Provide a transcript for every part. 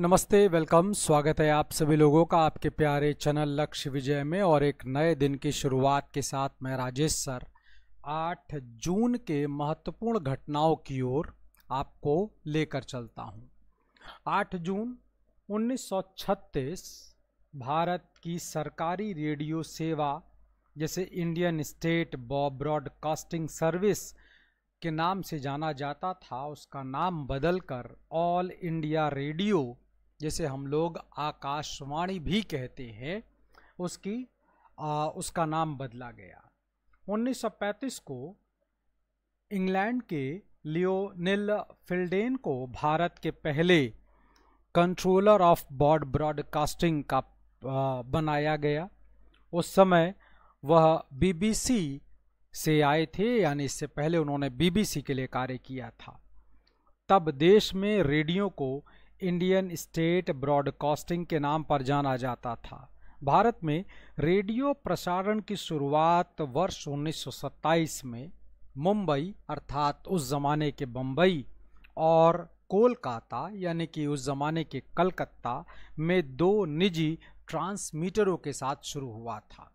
नमस्ते वेलकम स्वागत है आप सभी लोगों का आपके प्यारे चैनल लक्ष्य विजय में और एक नए दिन की शुरुआत के साथ मैं राजेश सर 8 जून के महत्वपूर्ण घटनाओं की ओर आपको लेकर चलता हूं 8 जून 1936 भारत की सरकारी रेडियो सेवा जैसे इंडियन स्टेट ब्रॉडकास्टिंग सर्विस के नाम से जाना जाता था उसका नाम बदलकर ऑल इंडिया रेडियो जैसे हम लोग आकाशवाणी भी कहते हैं उसकी आ, उसका नाम बदला गया 1935 को इंग्लैंड के लियोनिल फिल्डेन को भारत के पहले कंट्रोलर ऑफ बॉड ब्रॉडकास्टिंग का आ, बनाया गया उस समय वह बीबीसी से आए थे यानी इससे पहले उन्होंने बीबीसी के लिए कार्य किया था तब देश में रेडियो को इंडियन स्टेट ब्रॉडकास्टिंग के नाम पर जाना जाता था भारत में रेडियो प्रसारण की शुरुआत वर्ष 1927 में मुंबई अर्थात उस ज़माने के बम्बई और कोलकाता यानी कि उस ज़माने के कलकत्ता में दो निजी ट्रांसमीटरों के साथ शुरू हुआ था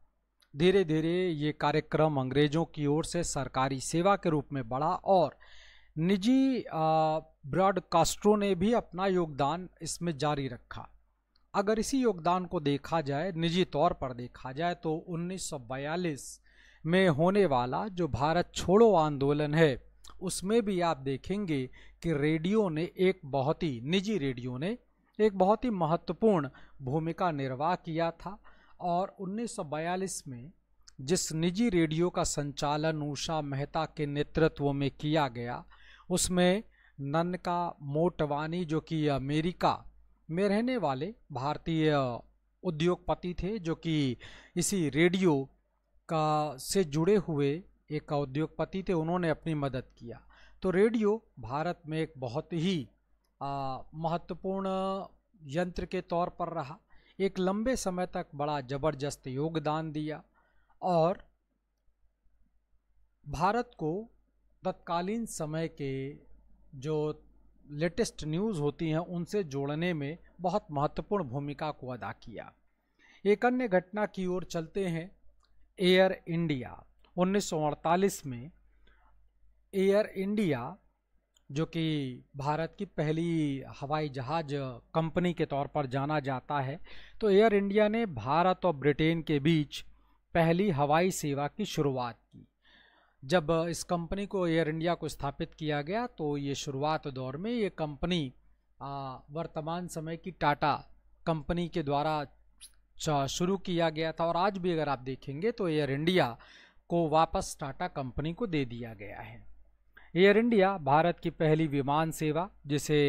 धीरे धीरे ये कार्यक्रम अंग्रेज़ों की ओर से सरकारी सेवा के रूप में बढ़ा और निजी ब्रॉडकास्टरों ने भी अपना योगदान इसमें जारी रखा अगर इसी योगदान को देखा जाए निजी तौर पर देखा जाए तो 1942 में होने वाला जो भारत छोड़ो आंदोलन है उसमें भी आप देखेंगे कि रेडियो ने एक बहुत ही निजी रेडियो ने एक बहुत ही महत्वपूर्ण भूमिका निर्वाह किया था और 1942 में जिस निजी रेडियो का संचालन उषा मेहता के नेतृत्व में किया गया उसमें ननका मोटवानी जो कि अमेरिका में रहने वाले भारतीय उद्योगपति थे जो कि इसी रेडियो का से जुड़े हुए एक उद्योगपति थे उन्होंने अपनी मदद किया तो रेडियो भारत में एक बहुत ही महत्वपूर्ण यंत्र के तौर पर रहा एक लंबे समय तक बड़ा ज़बरदस्त योगदान दिया और भारत को तत्कालीन समय के जो लेटेस्ट न्यूज़ होती हैं उनसे जोड़ने में बहुत महत्वपूर्ण भूमिका को अदा किया एक अन्य घटना की ओर चलते हैं एयर इंडिया उन्नीस में एयर इंडिया जो कि भारत की पहली हवाई जहाज़ कंपनी के तौर पर जाना जाता है तो एयर इंडिया ने भारत और ब्रिटेन के बीच पहली हवाई सेवा की शुरुआत की जब इस कंपनी को एयर इंडिया को स्थापित किया गया तो ये शुरुआत दौर में ये कंपनी वर्तमान समय की टाटा कंपनी के द्वारा शुरू किया गया था और आज भी अगर आप देखेंगे तो एयर इंडिया को वापस टाटा कंपनी को दे दिया गया है एयर इंडिया भारत की पहली विमान सेवा जिसे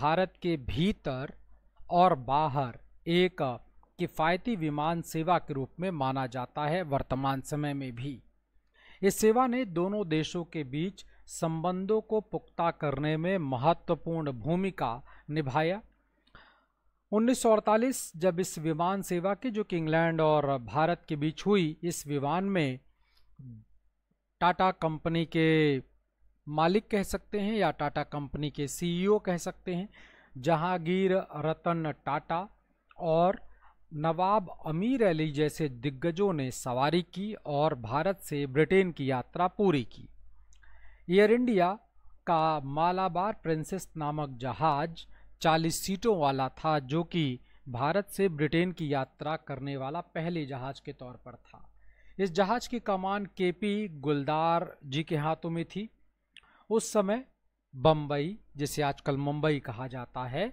भारत के भीतर और बाहर एक किफ़ायती विमान सेवा के रूप में माना जाता है वर्तमान समय में भी इस सेवा ने दोनों देशों के बीच संबंधों को पुख्ता करने में महत्वपूर्ण भूमिका निभाया 1948 जब इस विमान सेवा की जो कि इंग्लैंड और भारत के बीच हुई इस विमान में टाटा कंपनी के मालिक कह सकते हैं या टाटा कंपनी के सीईओ कह सकते हैं जहांगीर रतन टाटा और नवाब अमीर अली जैसे दिग्गजों ने सवारी की और भारत से ब्रिटेन की यात्रा पूरी की एयर इंडिया का मालाबार प्रिंसेस नामक जहाज 40 सीटों वाला था जो कि भारत से ब्रिटेन की यात्रा करने वाला पहले जहाज के तौर पर था इस जहाज की कमान केपी गुलदार जी के हाथों में थी उस समय बम्बई जिसे आजकल मुंबई कहा जाता है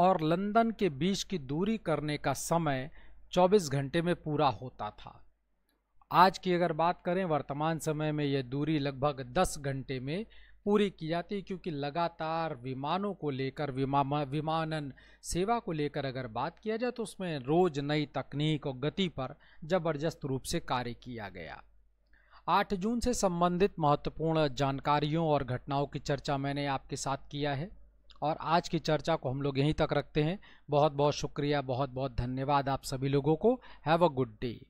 और लंदन के बीच की दूरी करने का समय 24 घंटे में पूरा होता था आज की अगर बात करें वर्तमान समय में यह दूरी लगभग 10 घंटे में पूरी की जाती है क्योंकि लगातार विमानों को लेकर विमान विमानन सेवा को लेकर अगर बात किया जाए तो उसमें रोज़ नई तकनीक और गति पर ज़बरदस्त रूप से कार्य किया गया आठ जून से संबंधित महत्वपूर्ण जानकारियों और घटनाओं की चर्चा मैंने आपके साथ किया है और आज की चर्चा को हम लोग यहीं तक रखते हैं बहुत बहुत शुक्रिया बहुत बहुत धन्यवाद आप सभी लोगों को हैव अ गुड डे